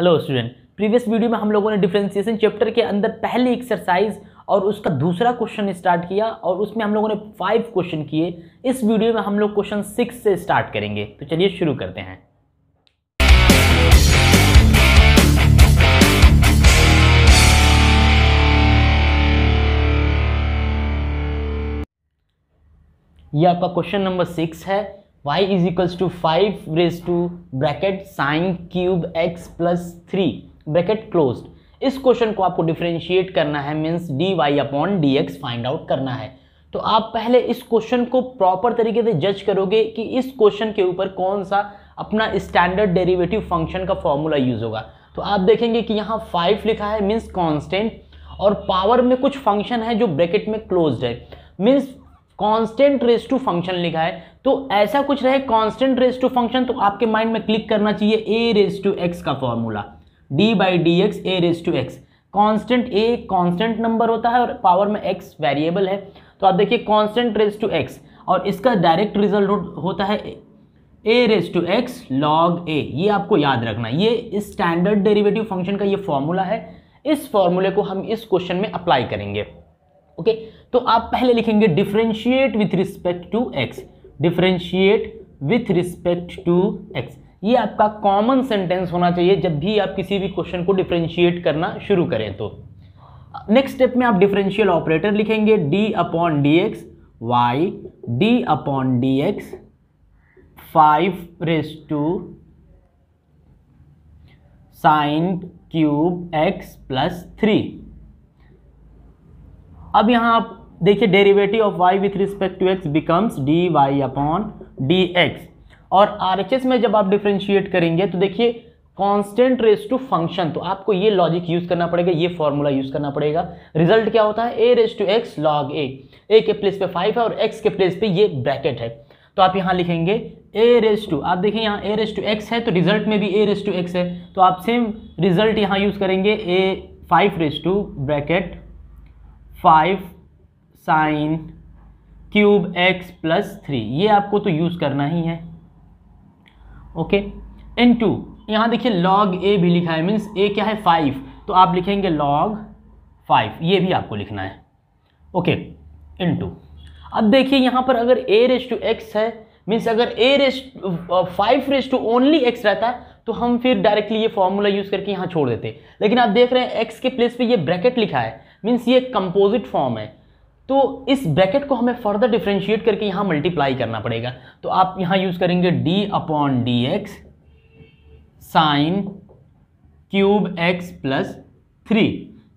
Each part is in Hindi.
हेलो स्टूडेंट प्रीवियस वीडियो में हम लोगों ने डिफ्रेंसिएशन चैप्टर के अंदर पहली एक्सरसाइज और उसका दूसरा क्वेश्चन स्टार्ट किया और उसमें हम लोगों ने फाइव क्वेश्चन किए इस वीडियो में हम लोग क्वेश्चन सिक्स से स्टार्ट करेंगे तो चलिए शुरू करते हैं यह आपका क्वेश्चन नंबर सिक्स है y is equals to five raise to bracket sine cube x plus three bracket close इस क्वेश्चन को आपको डिफ्रेंशिएट करना है means d y upon d x find out करना है तो आप पहले इस क्वेश्चन को प्रॉपर तरीके से जज करोगे कि इस क्वेश्चन के ऊपर कौन सा अपना स्टैंडर्ड डेरिवेटिव फंक्शन का फॉर्मूला यूज होगा तो आप देखेंगे कि यहाँ फाइव लिखा है मीन्स कॉन्स्टेंट और पावर में कुछ फंक्शन है जो ब्रैकेट में क्लोज्ड है means constant raise to function लिखा है तो ऐसा कुछ रहे कांस्टेंट रेस टू फंक्शन तो आपके माइंड में क्लिक करना चाहिए ए रेस टू एक्स का formula d by d x a raise to x constant a constant number होता है और पावर में एक्स वेरिएबल है तो आप देखिए कॉन्स्टेंट रेस टू एक्स और इसका डायरेक्ट रिजल्ट होता है a raise to x log a ये आपको याद रखना ये स्टैंडर्ड डेरिवेटिव फंक्शन का ये फॉर्मूला है इस फॉर्मूले को हम इस क्वेश्चन में अप्लाई करेंगे ओके okay? तो आप पहले लिखेंगे differentiate with respect to x differentiate with respect to x ये आपका कॉमन सेंटेंस होना चाहिए जब भी आप किसी भी क्वेश्चन को डिफ्रेंशिएट करना शुरू करें तो नेक्स्ट स्टेप में आप डिफरेंशियल ऑपरेटर लिखेंगे d upon d x y d upon d x five raise to sine cube x plus three अब यहाँ आप देखिए derivative of y with respect to x becomes d y upon d x और आर एच एस में जब आप डिफ्रेंशिएट करेंगे तो देखिए कॉन्स्टेंट रेस टू फंक्शन तो आपको ये लॉजिक यूज करना पड़ेगा ये फॉर्मूला यूज करना पड़ेगा रिजल्ट क्या होता है a raise to x log a a के प्लेस पे फाइव है और एक्स के प्लेस पे ये ब्रैकेट है तो आप यहाँ लिखेंगे ए रेस टू आप देखें यहाँ ए रेस टू एक्स है तो रिजल्ट में भी ए रेस टू एक्स है तो आप सेम रिजल्ट यहाँ यूज करेंगे a five raise to bracket five sine cube x plus three ये आपको तो यूज़ करना ही है ओके इन टू यहाँ देखिए लॉग ए भी लिखा है मीन्स ए क्या है फाइव तो आप लिखेंगे लॉग फाइव ये भी आपको लिखना है ओके इन टू अब देखिए यहाँ पर अगर ए रेस टू एक्स है मीन्स अगर a raise five raise to only x रहता है तो हम फिर डायरेक्टली ये फॉर्मूला यूज़ करके यहाँ छोड़ देते लेकिन आप देख रहे हैं एक्स के प्लेस पे ये ब्रैकेट लिखा है मीन्स ये कंपोजिट फॉर्म है तो इस ब्रैकेट को हमें फर्दर डिफ्रेंशिएट करके यहाँ मल्टीप्लाई करना पड़ेगा तो आप यहाँ यूज़ करेंगे d upon d x sine cube x plus three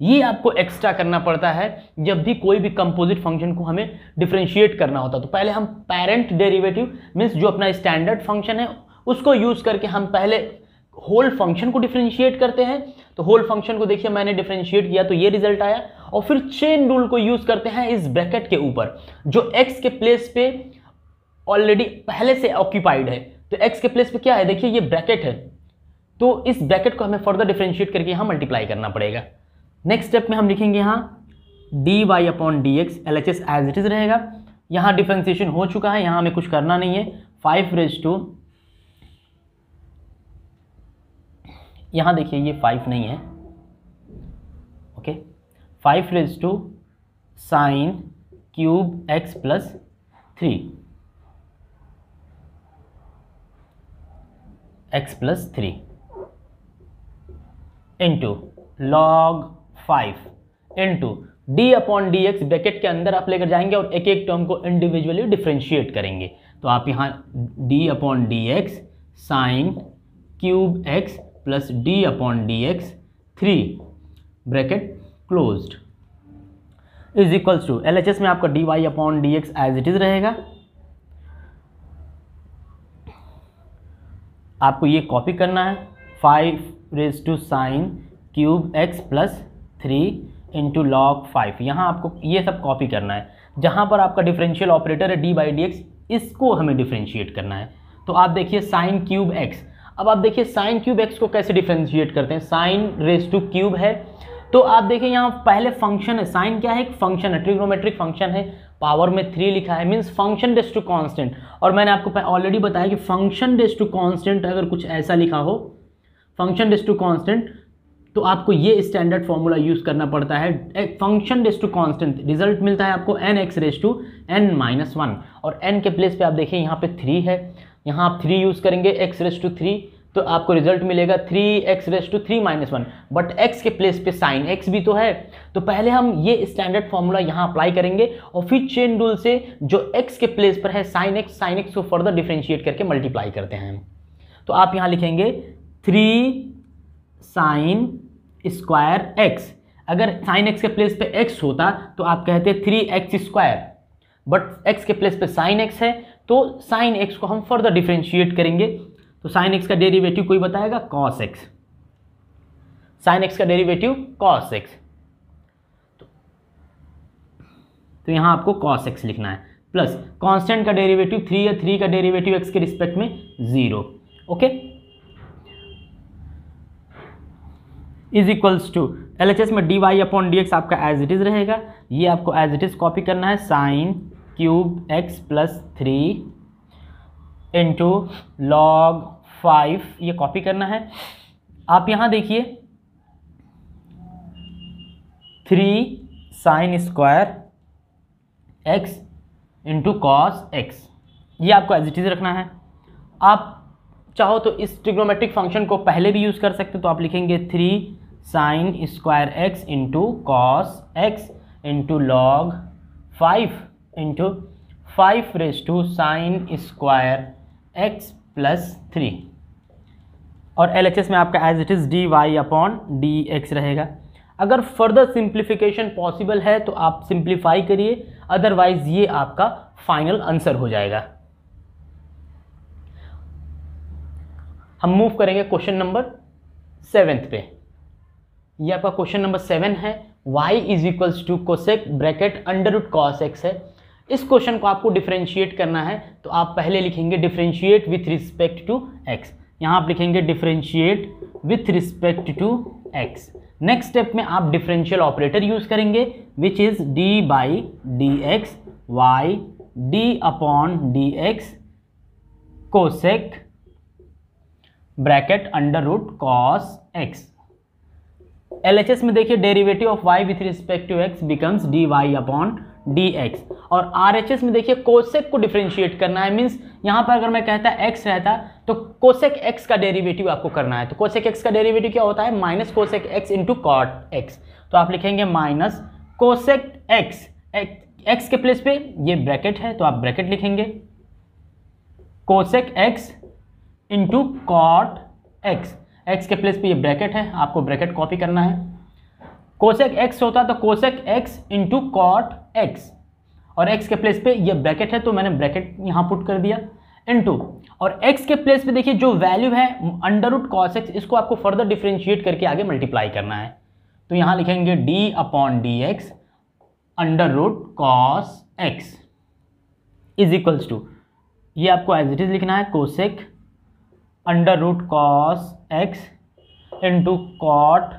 ये आपको एक्स्ट्रा करना पड़ता है जब भी कोई भी कंपोजिट फंक्शन को हमें डिफ्रेंशिएट करना होता तो पहले हम पेरेंट डेरिवेटिव मीन्स जो अपना स्टैंडर्ड फंक्शन है उसको यूज़ करके हम पहले होल फंक्शन को डिफ्रेंशिएट करते हैं तो होल फंक्शन को देखिए मैंने डिफ्रेंशिएट किया तो ये रिजल्ट आया और फिर चेन रूल को यूज करते हैं इस ब्रैकेट के ऊपर जो एक्स के प्लेस पे ऑलरेडी पहले से ऑक्यूपाइड है तो एक्स के प्लेस पे क्या है देखिए ये ब्रैकेट है तो इस ब्रैकेट को हमें फर्दर डिफ्रेंशिएट करके यहाँ मल्टीप्लाई करना पड़ेगा नेक्स्ट स्टेप में हम लिखेंगे यहाँ d y upon d x L H S as it is रहेगा यहाँ डिफ्रेंशिएशन हो चुका है यहाँ हमें कुछ करना नहीं है फाइव रेज टू यहाँ देखिए ये फाइव नहीं है okay five raise to sine cube x plus three x plus three into log five into d upon d x bracket के अंदर आप लेकर जाएंगे और एक एक टर्म को इंडिविजुअली डिफ्रेंशिएट करेंगे तो आप यहाँ d upon d x sine cube x plus d upon d x three bracket closed is equals to L H S में आपका d y upon d x as it is रहेगा आपको ये कॉपी करना है five raise to sine cube x plus three into log five यहाँ आपको ये सब कॉपी करना है जहाँ पर आपका डिफरेंशियल ऑपरेटर है डी बाई डी एक्स इसको हमें डिफ्रेंशिएट करना है तो आप देखिए साइन क्यूब एक्स अब आप देखिए साइन क्यूब एक्स को कैसे डिफ्रेंशिएट करते हैं साइन रेस टू क्यूब है तो आप देखिए यहाँ पहले फंक्शन है साइन क्या है एक फंक्शन है ट्रिग्नोमेट्रिक फंक्शन है पावर में थ्री लिखा है means function raise to constant और मैंने आपको ऑलरेडी बताया कि फंक्शन डेज टू कांस्टेंट अगर कुछ ऐसा लिखा हो फंक्शन डेज टू कांस्टेंट तो आपको ये स्टैंडर्ड फॉर्मूला यूज़ करना पड़ता है function raise to constant result मिलता है आपको n x raise to n minus one और एन के प्लेस पे आप देखिए यहाँ पे थ्री है यहाँ आप थ्री यूज़ करेंगे एक्स रेस टू थ्री तो आपको रिजल्ट मिलेगा three x raise to three minus one but x के प्लेस पे साइन एक्स भी तो है तो पहले हम ये स्टैंडर्ड फॉर्मूला यहाँ अप्लाई करेंगे और फिर चेन रूल से जो एक्स के प्लेस पर है साइन एक्स साइन एक्स को फर्दर डिफ्रेंशिएट करके मल्टीप्लाई करते हैं तो आप यहाँ लिखेंगे थ्री साइन स्क्वायर एक्स अगर साइन एक्स के प्लेस पे एक्स होता तो आप कहते three x square but x के प्लेस पे साइन एक्स है तो साइन एक्स को हम फर्दर डिफ्रेंशिएट करेंगे तो साइन एक्स का डेरिवेटिव कोई बताएगा कॉस एक्स साइन एक्स का डेरिवेटिव कॉस एक्स तो यहां आपको कॉस एक्स लिखना है प्लस कांस्टेंट का डेरिवेटिव थ्री या थ्री का डेरिवेटिव एक्स के रिस्पेक्ट में zero okay is equals to L H S में d y upon d x आपका एज इट इज़ रहेगा ये आपको एज इट इज़ कॉपी करना है sine cube x plus three into log five ये कॉपी करना है आप यहाँ देखिए three sine square x into cos x ये आपको एज इट इज़ रखना है आप चाहो तो इस ट्रिग्नोमेट्रिक फंक्शन को पहले भी यूज़ कर सकते हो तो आप लिखेंगे three sine square x into cos x into log five into five raise to sine square x plus three और एल में आपका as it is d y upon d x रहेगा अगर फर्दर सिंप्लीफिकेशन पॉसिबल है तो आप सिंप्लीफाई करिए अदरवाइज ये आपका फाइनल आंसर हो जाएगा हम मूव करेंगे क्वेश्चन नंबर सेवेंथ पे ये आपका क्वेश्चन नंबर सेवन है y is equals to cosec bracket under root cos x है इस क्वेश्चन को आपको डिफ्रेंशिएट करना है तो आप पहले लिखेंगे differentiate with respect to x यहाँ आप लिखेंगे differentiate with respect to x next step में आप डिफरेंशियल ऑपरेटर यूज करेंगे which is d by d x y d upon d x cosec bracket under root cos x L H S में देखिए derivative of y with respect to x becomes d y upon d x और आर एच एस में देखिए कोसेक को डिफ्रेंशिएट करना है मीन्स यहाँ पर अगर मैं कहता एक्स रहता तो कोसेक एक्स का डेरिवेटिव आपको करना है तो कोसेक एक्स का डेरिवेटिव क्या होता है minus cosec x into cot x तो आप लिखेंगे माइनस कोसेक एक्स एक्स के प्लेस पे ये ब्रैकेट है तो आप ब्रैकेट लिखेंगे cosec x into cot x x के प्लेस पे ये ब्रैकेट है आपको ब्रैकेट कॉपी करना है कोशेक एक्स होता तो cosec x into cot x और एक्स के प्लेस पे ये ब्रैकेट है तो मैंने ब्रैकेट यहाँ पुट कर दिया इंटू और एक्स के प्लेस पे देखिए जो वैल्यू है अंडर रुट कॉस एक्स इसको आपको फर्दर डिफ्रेंशिएट करके आगे मल्टीप्लाई करना है तो यहाँ लिखेंगे d upon d x under root cos x is equals to ये आपको एज इट इज़ लिखना है cosec under root cos x into cot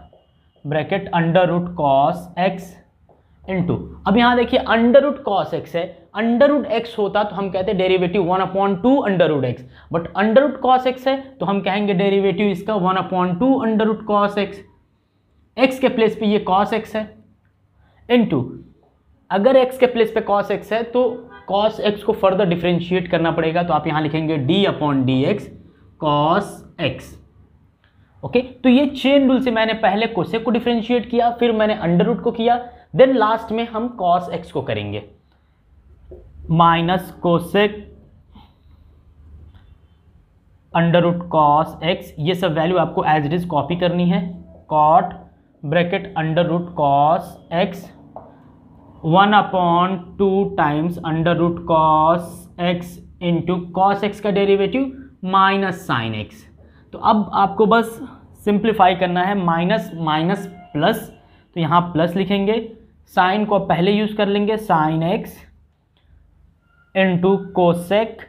bracket under root cos x into अब यहाँ देखिए अंडर रूट कॉस एक्स है अंडर रूट एक्स होता तो हम कहते हैं derivative one upon two under root x but under root cos x है तो हम कहेंगे डेरिवेटिव इसका one upon two under root cos x x के प्लेस पे ये कॉस एक्स है इंटू अगर एक्स के प्लेस पे कॉस एक्स है तो कॉस एक्स को फर्दर डिफ्रेंशिएट करना पड़ेगा तो आप यहाँ लिखेंगे d upon d x cos x okay तो ये चेन रूल से मैंने पहले कोसेक को डिफ्रेंशिएट किया फिर मैंने अंडर रूट को किया देन लास्ट में हम कॉस एक्स को करेंगे minus cosec under root cos x ये सब वैल्यू आपको एज इट इज कॉपी करनी है cot bracket under root cos x one upon two times under root cos x into cos x का डेरिवेटिव माइनस साइन एक्स तो अब आपको बस सिंप्लीफाई करना है माइनस माइनस प्लस तो यहाँ प्लस लिखेंगे साइन को पहले यूज़ कर लेंगे sine x into cosec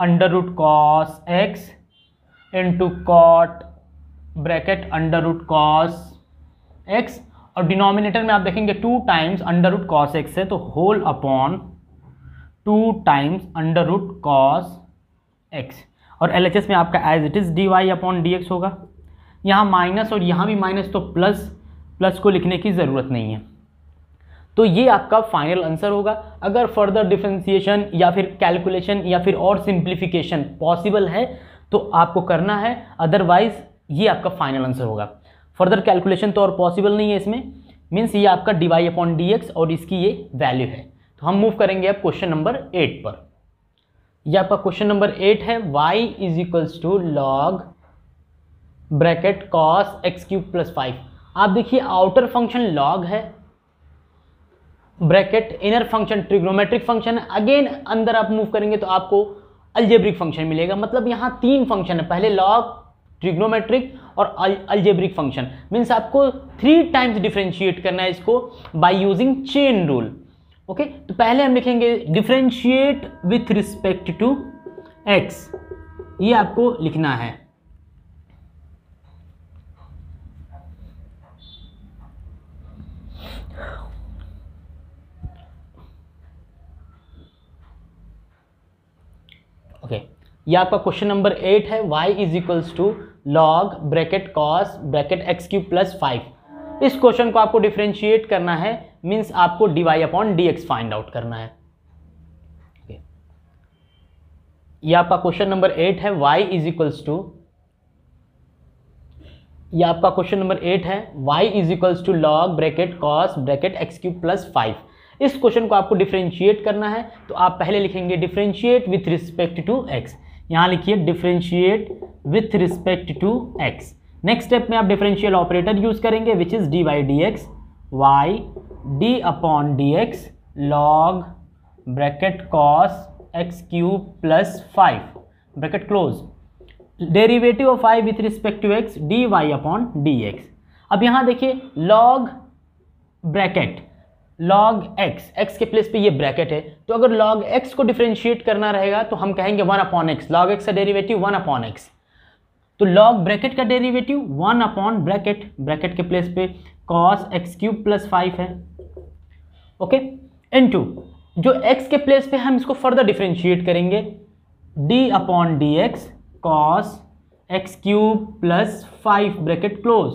under root cos x into cot bracket under root cos x और डिनोमिनेटर में आप देखेंगे two times under root cos x है तो whole upon two times under root cos x और एल में आपका as it is d y upon d x होगा यहाँ माइनस और यहाँ भी माइनस तो प्लस प्लस को लिखने की ज़रूरत नहीं है तो ये आपका फाइनल आंसर होगा अगर फर्दर डिफ्रेंसीशन या फिर कैलकुलेशन या फिर और सिंप्लीफिकेशन पॉसिबल है तो आपको करना है अदरवाइज ये आपका फाइनल आंसर होगा फर्दर कैलकुलेशन तो और पॉसिबल नहीं है इसमें मीन्स ये आपका d y upon d x और इसकी ये वैल्यू है तो हम मूव करेंगे अब क्वेश्चन नंबर एट पर ये आपका क्वेश्चन नंबर एट है y is equals to log bracket cos x cube plus five आप देखिए आउटर फंक्शन लॉग है bracket inner function trigonometric function है अगेन अंदर आप मूव करेंगे तो आपको अल्जेब्रिक फंक्शन मिलेगा मतलब यहाँ तीन फंक्शन है पहले लॉग ट्रिग्नोमेट्रिक और अल्जेब्रिक फंक्शन मीन्स आपको थ्री टाइम्स डिफ्रेंशिएट करना है इसको by using chain rule okay तो पहले हम लिखेंगे differentiate with respect to x ये आपको लिखना है ओके okay. ये आपका क्वेश्चन नंबर एट है y is equals to log bracket cos bracket x cube plus five इस क्वेश्चन को आपको डिफ्रेंशिएट करना है मीन्स आपको d y upon d x find out करना है ये आपका क्वेश्चन नंबर एट है y इज इक्वल्स टू ये आपका क्वेश्चन नंबर एट है y is equals to log bracket cos bracket x cube plus five इस क्वेश्चन को आपको डिफ्रेंशिएट करना है तो आप पहले लिखेंगे differentiate with respect to x यहाँ लिखिए differentiate with respect to x next step में आप डिफरेंशियल ऑपरेटर यूज करेंगे which is d y d x y d upon d x log bracket cos x cube plus five bracket close derivative of five with respect to x d y upon d x अब यहाँ देखिए log bracket log x x के प्लेस पे ये ब्रैकेट है तो अगर लॉग एक्स को डिफ्रेंशिएट करना रहेगा तो हम कहेंगे one upon x log x का डेरिवेटिव वन अपॉन एक्स तो लॉग ब्रैकेट का derivative one upon bracket bracket के प्लेस पे cos x cube plus five है ओके इन टू जो x के प्लेस पे हम इसको फर्दर डिफ्रेंशिएट करेंगे d upon d x cos x cube plus five bracket close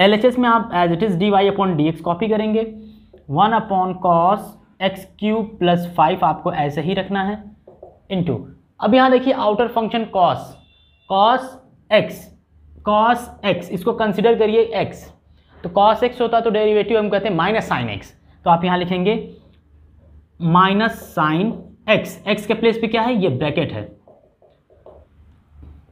L H S में आप as it is d y upon d x copy करेंगे one upon cos x cube plus five आपको ऐसे ही रखना है इनटू अब यहाँ देखिए outer function cos cos x cos x इसको कंसिडर करिए एक्स तो कॉस एक्स होता तो डेरिवेटिव हम कहते हैं माइनस साइन एक्स तो आप यहाँ लिखेंगे माइनस साइन एक्स एक्स के प्लेस पे क्या है ये ब्रैकेट है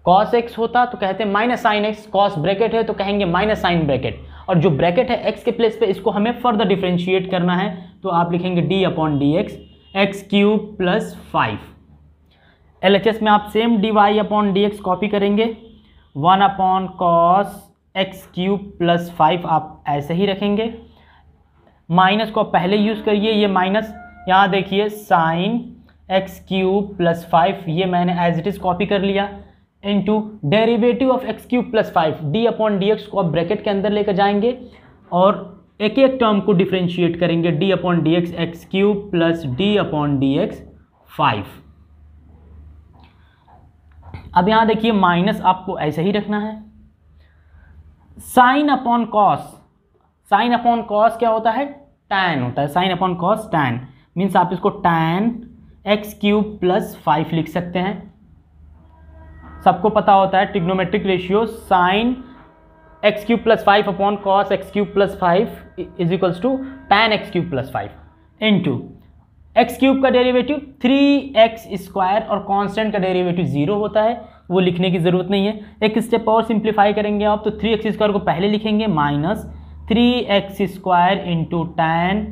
कॉस एक्स होता तो कहते हैं minus sine x cos bracket है तो कहेंगे माइनस साइन ब्रैकेट और जो ब्रैकेट है एक्स के प्लेस पे इसको हमें फर्दर डिफ्रेंशिएट करना है तो आप लिखेंगे d upon d x x cube plus five L में आप same d y upon d x copy करेंगे one upon cos x cube plus five आप ऐसे ही रखेंगे माइनस को पहले यूज़ करिए ये माइनस यहाँ देखिए sine x cube plus five ये मैंने एज इट इज़ कॉपी कर लिया into derivative of x cube plus five d upon d x को आप ब्रैकेट के अंदर लेकर जाएंगे और एक एक टर्म को डिफ्रेंशिएट करेंगे d upon d x x cube plus d upon d x five अब यहाँ देखिए माइनस आपको ऐसे ही रखना है sine upon cos sine upon cos क्या होता है टैन होता है sine upon cos tan means आप इसको tan x cube plus five लिख सकते हैं सबको पता होता है trigonometric ratio sine x cube plus five upon cos x cube plus five is equals to tan x cube plus five into x cube का डेरिवेटिव थ्री एक्स स्क्वायर और कॉन्स्टेंट का डेरिवेटिव जीरो होता है वो लिखने की ज़रूरत नहीं है एक स्टेप और सिंप्लीफाई करेंगे आप तो थ्री एक्स स्क्वायर को पहले लिखेंगे minus three x square into tan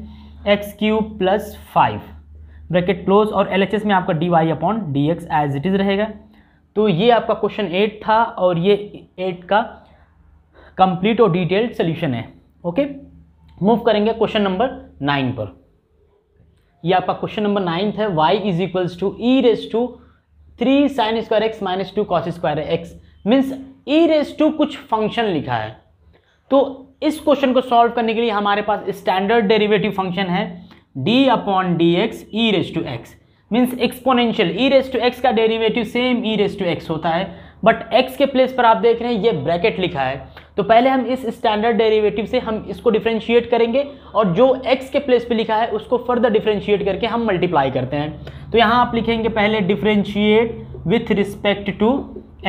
x cube plus five bracket close और एल में आपका d y upon d x as it is रहेगा तो ये आपका क्वेश्चन एट था और ये एट का कंप्लीट और डिटेल्ड सोल्यूशन है ओके मूव करेंगे क्वेश्चन नंबर नाइन पर यह आपका क्वेश्चन नंबर नाइन्थ है y is equals to e raise to three sine square x minus two cos square x means e raise to कुछ फंक्शन लिखा है तो इस क्वेश्चन को सॉल्व करने के लिए हमारे पास स्टैंडर्ड डेरिवेटिव फंक्शन है d upon d x e raise to x means exponential e raise to x का derivative same e raise to x होता है बट एक्स के प्लेस पर आप देख रहे हैं ये ब्रैकेट लिखा है तो पहले हम इस स्टैंडर्ड डेरिवेटिव से हम इसको डिफ्रेंशिएट करेंगे और जो x के प्लेस पे लिखा है उसको फर्दर डिफ्रेंशिएट करके हम मल्टीप्लाई करते हैं तो यहाँ आप लिखेंगे पहले differentiate with respect to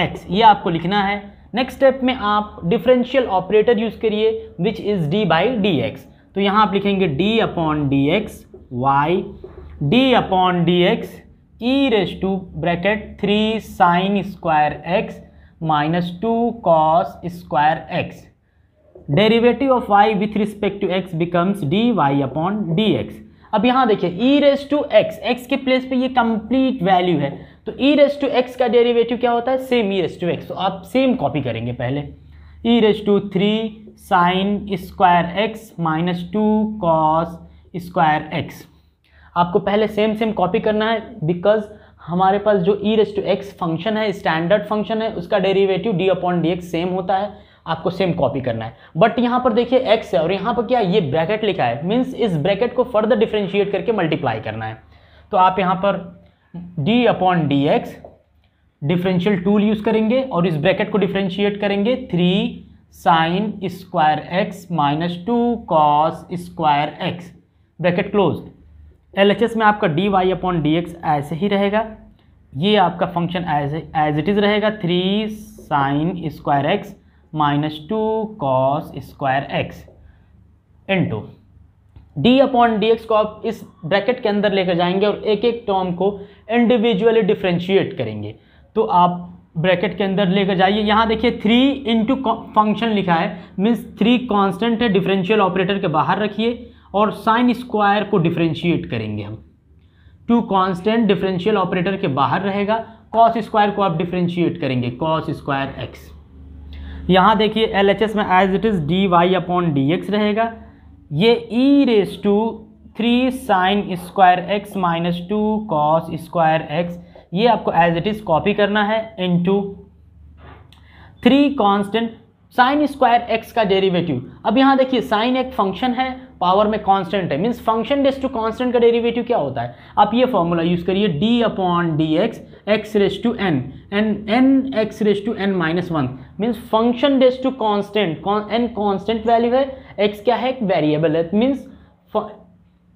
x ये आपको लिखना है नेक्स्ट स्टेप में आप डिफरेंशियल ऑपरेटर यूज़ करिए which is d by d x तो यहाँ आप लिखेंगे d upon d x y d upon d x e raise to bracket three sine square x minus two cos square x derivative of y with respect to x becomes d y upon d x अब यहाँ देखिए e raise to x x के प्लेस पे ये कंप्लीट वैल्यू है तो ई रेस टू एक्स का डेरिवेटिव क्या होता है same e raise to x तो आप सेम कॉपी करेंगे पहले e raise to three sine square x minus two cos square x आपको पहले सेम सेम कॉपी करना है बिकॉज हमारे पास जो e raise to x function है स्टैंडर्ड फंक्शन है उसका derivative d upon d x same होता है आपको सेम कॉपी करना है बट यहाँ पर देखिए एक्स है और यहाँ पर क्या ये ब्रैकेट लिखा है मीन्स इस ब्रैकेट को फर्दर डिफ्रेंशिएट करके मल्टीप्लाई करना है तो आप यहाँ पर d upon d x differential tool use करेंगे और इस ब्रैकेट को डिफ्रेंशिएट करेंगे three sine square x minus two cos square x bracket closed L H S में आपका d y upon d x ऐसे ही रहेगा ये आपका function as as it is रहेगा three sine square x minus two cos square x into d upon d x को आप इस ब्रैकेट के अंदर लेकर जाएंगे और एक एक टर्म को इंडिविजुअली डिफ्रेंशिएट करेंगे तो आप ब्रैकेट के अंदर लेकर जाइए यहाँ देखिए थ्री इंटू फंक्शन लिखा है मीन्स थ्री कॉन्स्टेंट है डिफरेंशियल ऑपरेटर के बाहर रखिए और साइन स्क्वायर को डिफ्रेंशिएट करेंगे हम टू कांस्टेंट डिफरेंशियल ऑपरेटर के बाहर रहेगा कॉस स्क्वायर को आप डिफ्रेंशिएट करेंगे कॉस स्क्वायर एक्स यहाँ देखिए एल एच एस में as it is d y upon d x रहेगा ये e raise to three sine square x minus two cos square x ये आपको एज इट इज़ कॉपी करना है into three constant sine square x का डेरिवेटिव अब यहाँ देखिए साइन एक फंक्शन है पावर में कांस्टेंट है means function raise to constant का डेरिवेटिव क्या होता है आप ये फॉर्मूला यूज़ करिए d upon d x x raise to n n n x raise to n minus one means function raise to constant n constant value है एक्स क्या है एक वेरिएबल है means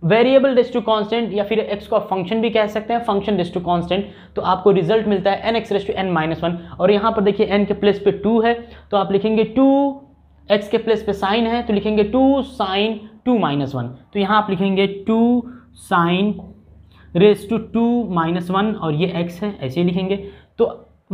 variable raise to constant या फिर एक्स को आप फंक्शन भी कह सकते हैं फंक्शन डिस टू कॉन्स्टेंट तो आपको रिजल्ट मिलता है n x raise to n minus one और यहाँ पर देखिए एन के प्लेस पे टू है तो आप लिखेंगे टू एक्स के प्लेस पे साइन है तो लिखेंगे two sine two minus one तो यहाँ आप लिखेंगे two sine raise to two minus one और ये एक्स है ऐसे ही लिखेंगे तो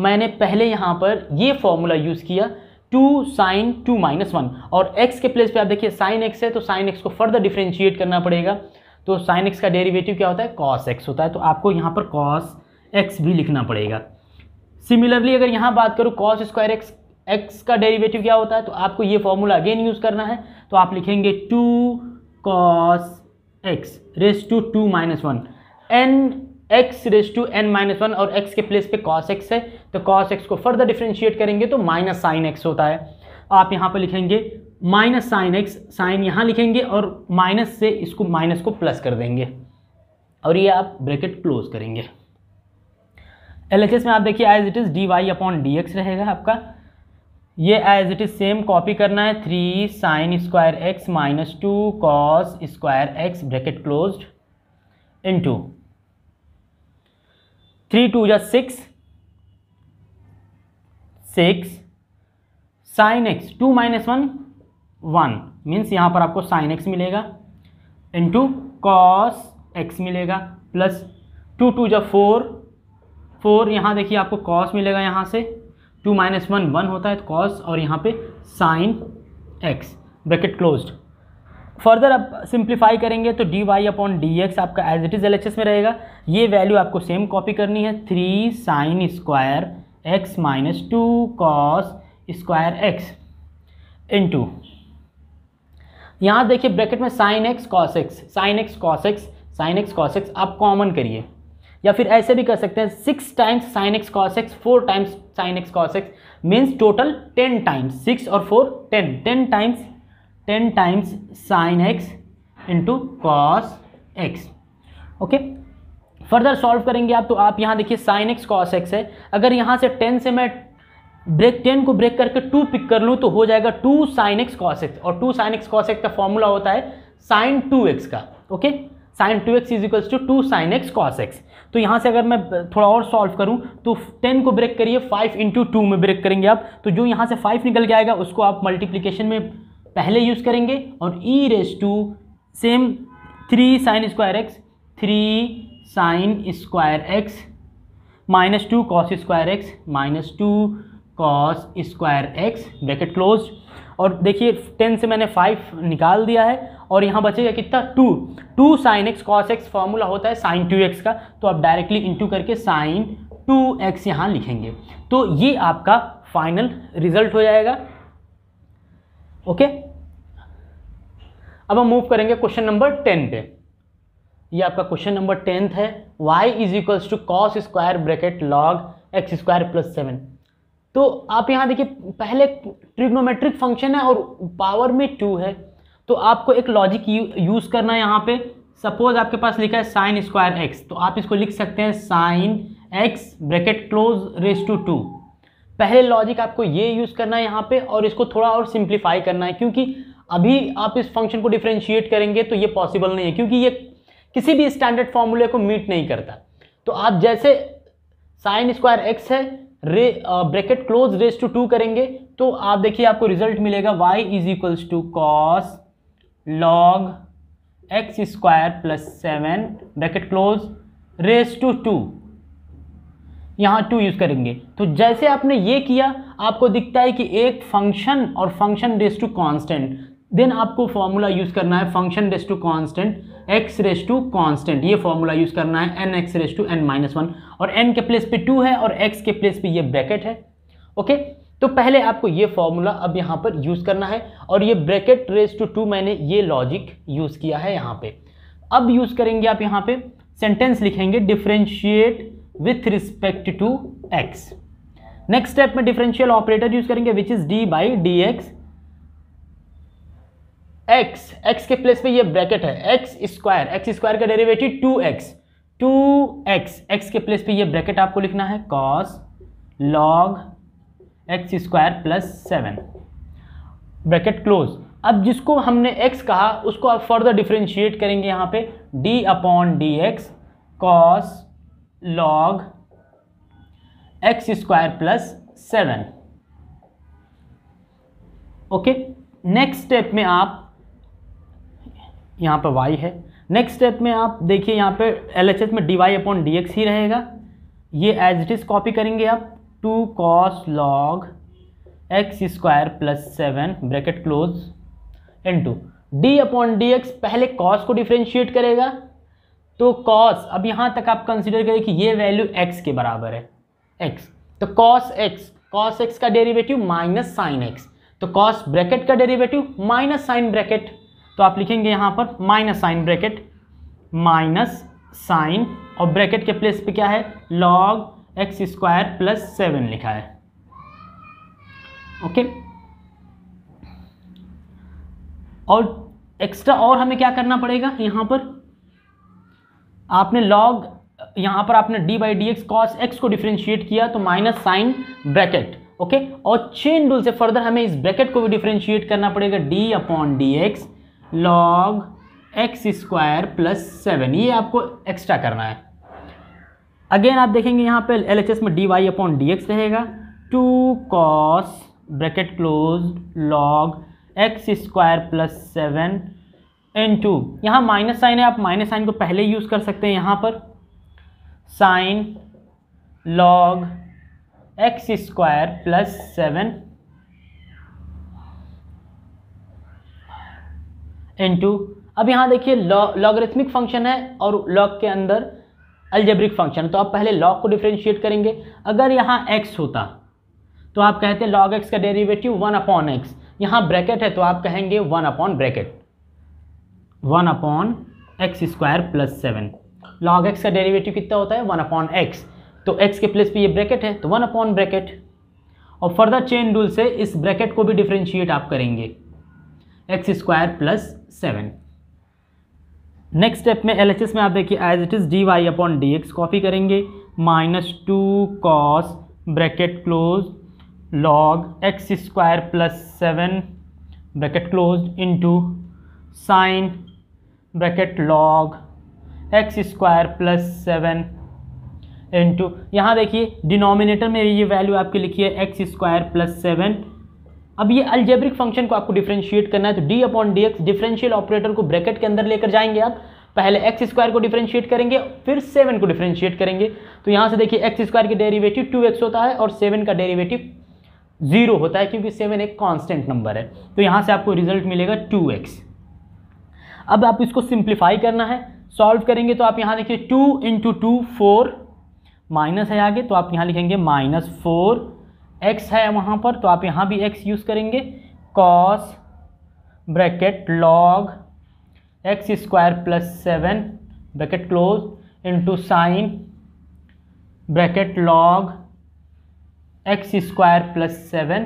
मैंने पहले यहाँ पर ये फॉर्मूला यूज़ किया two sine two minus one और एक्स के प्लेस पे आप देखिए साइन एक्स है तो साइन एक्स को फर्दर डिफ्रेंशिएट करना पड़ेगा तो साइन एक्स का डेरिवेटिव क्या होता है कॉस एक्स होता है तो आपको यहाँ पर कॉस एक्स भी लिखना पड़ेगा सिमिलरली अगर यहाँ बात करूँ कॉस स्क्वायर एक्स एक्स का डेरिवेटिव क्या होता है तो आपको ये फॉर्मूला अगेन यूज़ करना है तो आप लिखेंगे two cos x raise to two minus one n x raise to n minus one और एक्स के प्लेस पे कॉस एक्स है तो कॉस एक्स को फर्दर डिफ्रेंशिएट करेंगे तो माइनस साइन एक्स होता है आप यहाँ पर लिखेंगे माइनस साइन एक्स साइन यहाँ लिखेंगे और माइनस से इसको माइनस को प्लस कर देंगे और ये आप ब्रैकेट क्लोज करेंगे एल में आप देखिए as it is d y upon d x रहेगा आपका ये as it is same copy करना है three sine square x minus two cos square x bracket close into three two या six six sine x two minus one one means यहाँ पर आपको साइन एक्स मिलेगा इंटू कॉस एक्स मिलेगा प्लस टू टू जब फोर फोर यहाँ देखिए आपको कॉस मिलेगा यहाँ से टू माइनस वन वन होता है तो कॉस और यहाँ पे sine x bracket closed further आप सिंप्लीफाई करेंगे तो d y upon d x आपका as it is L H S में रहेगा ये वैल्यू आपको सेम कॉपी करनी है three sine square x minus two cos square x into यहाँ देखिए ब्रैकेट में sine x cos x sine x cos x sine x cos x आप कॉमन करिए या फिर ऐसे भी कर सकते हैं six times sine x cos x four times sine x cos x means total ten times six और four ten ten times ten times sine x into cos x okay further solve करेंगे आप तो आप यहाँ देखिए साइन एक्स कॉस एक्स है अगर यहाँ से टेन से मैं ब्रेक टेन को ब्रेक करके टू पिक कर लूँ तो हो जाएगा two sine x cos x और two sine x cos x का फॉर्मूला होता है साइन टू एक्स का okay sine two x is equals to two sine x cos x तो यहाँ से अगर मैं थोड़ा और सॉल्व करूँ तो टेन को ब्रेक करिए फाइव इंटू टू में ब्रेक करेंगे आप तो जो यहाँ से फाइव निकल के आएगा उसको आप मल्टीप्लीकेशन में पहले यूज़ करेंगे और ई raise to same three sine square x three sine square x minus two cos square x minus two cos square x bracket close और देखिए टेन से मैंने फाइव निकाल दिया है और यहाँ बचेगा कितना two two sine x cos x formula होता है साइन टू एक्स का तो आप डायरेक्टली इंटू करके साइन टू एक्स यहाँ लिखेंगे तो ये आपका फाइनल रिजल्ट हो जाएगा ओके अब हम मूव करेंगे क्वेश्चन नंबर टेन पे ये आपका क्वेश्चन नंबर टेंथ है y is equals to cos square bracket log x square plus seven तो आप यहाँ देखिए पहले ट्रिग्नोमेट्रिक फंक्शन है और पावर में टू है तो आपको एक लॉजिक यूज़ करना है यहाँ पे सपोज आपके पास लिखा है साइन स्क्वायर एक्स तो आप इसको लिख सकते हैं sine x bracket close raise to two पहले लॉजिक आपको ये यूज़ करना है यहाँ पे और इसको थोड़ा और सिंप्लीफाई करना है क्योंकि अभी आप इस फंक्शन को डिफ्रेंशिएट करेंगे तो ये पॉसिबल नहीं है क्योंकि ये किसी भी स्टैंडर्ड फॉर्मूले को मीट नहीं करता तो आप जैसे साइन स्क्वायर एक्स है रे bracket close raise to two करेंगे तो आप देखिए आपको रिजल्ट मिलेगा y is equals to cos log x square plus seven bracket close raise to two two two use करेंगे तो जैसे आपने ये किया आपको दिखता है कि एक फंक्शन और function raise to constant then आपको फॉर्मूला यूज़ करना है function raise to constant x raise to constant ये फॉर्मूला यूज़ करना है n x raise to n minus one और एन के प्लेस पे टू है और एक्स के प्लेस पे ये ब्रैकेट है ओके तो पहले आपको ये फॉर्मूला अब यहाँ पर यूज़ करना है और ये ब्रैकेट रेस टू टू मैंने ये लॉजिक यूज़ किया है यहाँ पे अब यूज़ करेंगे आप यहाँ पे सेंटेंस लिखेंगे differentiate with respect to x next step में डिफरेंशियल ऑपरेटर यूज़ करेंगे which is d by d x x x के प्लेस पे ये ब्रैकेट है एक्स स्क्वायर एक्स स्क्वायर का derivative two x two x x के प्लेस पे ये ब्रैकेट आपको लिखना है cos log x square plus seven bracket close अब जिसको हमने x कहा उसको आप फर्दर डिफ्रेंशिएट करेंगे यहाँ पे d upon d x cos log x square plus seven okay next step में आप यहाँ पर वाई है नेक्स्ट स्टेप में आप देखिए यहाँ पर एल में डी वाई अपॉन डी ही रहेगा ये एज इट इज़ कॉपी करेंगे आप two cos log x square plus seven bracket close two d upon d x पहले कॉस को डिफ्रेंशिएट करेगा तो कॉस अब यहाँ तक आप कंसिडर करें कि ये वैल्यू एक्स के बराबर है एक्स तो कॉस एक्स कॉस एक्स का डेरिवेटिव माइनस साइन एक्स तो कॉस ब्रैकेट का डेरिवेटिव माइनस साइन ब्रैकेट तो आप लिखेंगे यहाँ पर minus sine bracket minus sine और ब्रैकेट के प्लेस पे क्या है log x square plus seven लिखा है ओके और एक्स्ट्रा और हमें क्या करना पड़ेगा यहाँ पर आपने लॉग यहाँ पर आपने d by d x cos x को डिफ्रेंशिएट किया तो माइनस साइन ब्रैकेट ओके और चेन रूल से फर्दर हमें इस ब्रैकेट को भी डिफ्रेंशिएट करना पड़ेगा d upon d x log x square plus seven ये आपको एक्स्ट्रा करना है अगेन आप देखेंगे यहाँ पे एल एच एस में d y upon d x रहेगा two cos bracket close log x square plus seven and two यहाँ माइनस साइन है आप माइनस साइन को पहले यूज़ कर सकते हैं यहाँ पर sine log x square plus seven two अब यहाँ देखिए लॉगरिथमिक फंक्शन है और लॉग के अंदर अल्जेब्रिक फंक्शन तो आप पहले लॉग को डिफ्रेंशिएट करेंगे अगर यहाँ एक्स होता तो आप कहते हैं लॉग एक्स का डेरिवेटिव वन अपॉन एक्स यहाँ ब्रैकेट है तो आप कहेंगे one upon bracket one upon x square plus seven log x का डेरिवेटिव कितना होता है वन अपॉन एक्स तो एक्स के प्लेस पे ये ब्रैकेट है तो वन अपॉन ब्रैकेट और फर्दर चेन रूल से इस ब्रैकेट को भी डिफ्रेंशिएट आप करेंगे x square plus seven next step में एल में आप देखिए as it is d y upon d x copy करेंगे minus two cos bracket close log x square plus seven bracket close into sine bracket log x square plus seven into यहाँ देखिए डिनोमिनेटर में ये वैल्यू आपकी लिखी है एक्स स्क्वायर प्लस सेवन अब ये अल्जेब्रिक फंक्शन को आपको डिफ्रेंशिएट करना है तो d upon d x differential operator को ब्रैकेट के अंदर लेकर जाएंगे आप पहले एक्स स्क्वायर को डिफ्रेंशिएट करेंगे फिर सेवन को डिफ्रेंशिएट करेंगे तो यहाँ से देखिए एक्स स्क्वायर की डेरीवेटिव टू एक्स होता है और सेवन का डेरीवेटिव जीरो होता है क्योंकि सेवन एक कॉन्स्टेंट नंबर है तो यहाँ से आपको रिजल्ट मिलेगा टू एक्स अब आप इसको सिंप्लीफाई करना है सॉल्व करेंगे तो आप यहाँ देखिए two into two four minus है आगे तो आप यहाँ लिखेंगे माइनस फोर एक्स है वहाँ पर तो आप यहाँ भी एक्स यूज़ करेंगे cos bracket log x square plus seven bracket close into sine bracket log x square plus seven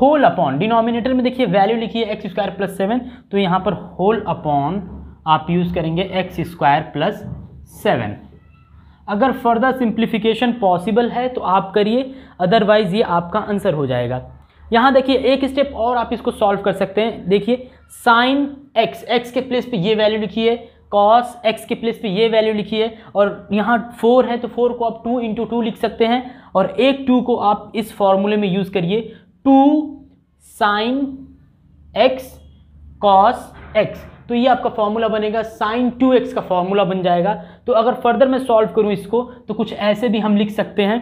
whole upon denominator में देखिए वैल्यू लिखिए एक्स स्क्वायर प्लस सेवन तो यहाँ पर होल अपॉन आप यूज़ करेंगे एक्स स्क्वायर प्लस सेवन अगर फर्दर सिंप्लीफिकेशन पॉसिबल है तो आप करिए अदरवाइज़ ये आपका आंसर हो जाएगा यहाँ देखिए एक स्टेप और आप इसको सॉल्व कर सकते हैं देखिए साइन एक्स एक्स के प्लेस पे ये वैल्यू लिखिए कॉस एक्स के प्लेस पे ये वैल्यू लिखिए और यहाँ फोर है तो फोर को आप टू इंटू टू लिख सकते हैं और एक टू को आप इस फॉर्मूले में यूज़ करिए two sine x cos x तो ये आपका फॉर्मूला बनेगा साइन टू एक्स का फॉर्मूला बन जाएगा तो अगर फर्दर मैं सॉल्व करूँ इसको तो कुछ ऐसे भी हम लिख सकते हैं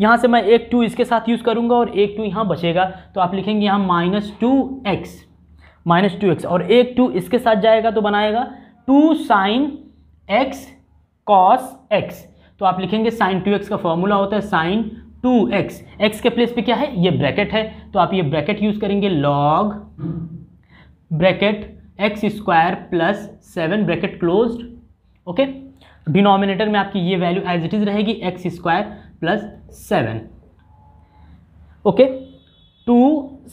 यहाँ से मैं एक टू इसके साथ यूज़ करूँगा और एक टू यहाँ बचेगा तो आप लिखेंगे यहाँ minus two x minus two x और एक टू इसके साथ जाएगा तो बनाएगा two sine x cos x तो आप लिखेंगे साइन टू एक्स का फॉर्मूला होता है साइन टू एक्स एक्स के प्लेस पे क्या है ये ब्रैकेट है तो आप ये ब्रैकेट यूज़ करेंगे log bracket x square plus seven bracket close okay denominator में आपकी ये वैल्यू एज इट इज़ रहेगी x square plus seven okay two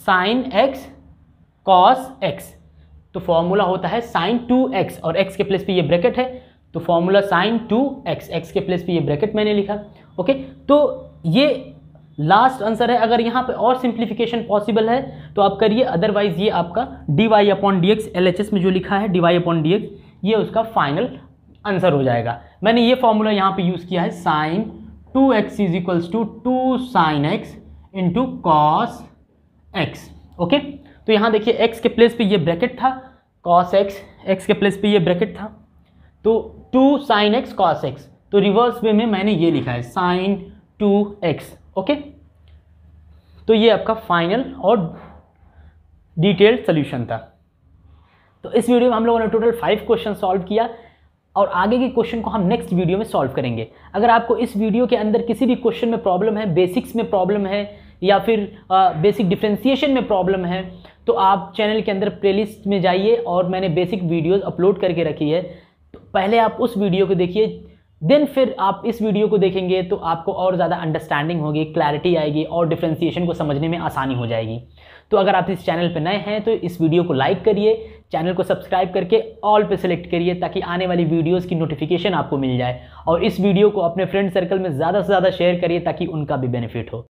sine x cos x तो फॉर्मूला होता है साइन टू एक्स और एक्स के प्लेस पे ये ब्रैकेट है तो formula sine two x x के प्लेस पे ये ब्रैकेट मैंने लिखा ओके तो ये लास्ट आंसर है अगर यहाँ पे और सिंप्लीफिकेशन पॉसिबल है तो आप करिए अदरवाइज ये आपका d y upon d x L H S में जो लिखा है d y upon d x ये उसका फाइनल आंसर हो जाएगा मैंने ये फॉर्मूला यहाँ पे यूज़ किया है sine two x is equals to two sine x into cos x okay तो यहाँ देखिए एक्स के प्लेस पे ये ब्रैकेट था कॉस एक्स एक्स के प्लेस पे ये ब्रैकेट था तो two sine x cos x तो रिवर्स वे में मैंने ये लिखा है साइन टू एक्स ओके तो ये आपका फाइनल और डिटेल्ड सोल्यूशन था तो इस वीडियो में हम लोगों ने टोटल फाइव क्वेश्चन सॉल्व किया और आगे के क्वेश्चन को हम नेक्स्ट वीडियो में सॉल्व करेंगे अगर आपको इस वीडियो के अंदर किसी भी क्वेश्चन में प्रॉब्लम है बेसिक्स में प्रॉब्लम है या फिर बेसिक डिफ्रेंसीशन में प्रॉब्लम है तो आप चैनल के अंदर प्लेलिस्ट में जाइए और मैंने बेसिक वीडियोज़ अपलोड करके रखी है तो पहले आप उस वीडियो को देखिए देन फिर आप इस वीडियो को देखेंगे तो आपको और ज़्यादा अंडरस्टैंडिंग होगी क्लैरिटी आएगी और डिफ्रेंसीशन को समझने में आसानी हो जाएगी तो अगर आप इस चैनल पर नए हैं तो इस वीडियो को लाइक करिए चैनल को सब्सक्राइब करके ऑल पे सेलेक्ट करिए ताकि आने वाली वीडियोस की नोटिफिकेशन आपको मिल जाए और इस वीडियो को अपने फ्रेंड सर्कल में ज़्यादा से ज़्यादा शेयर करिए ताकि उनका भी बेनिफिट हो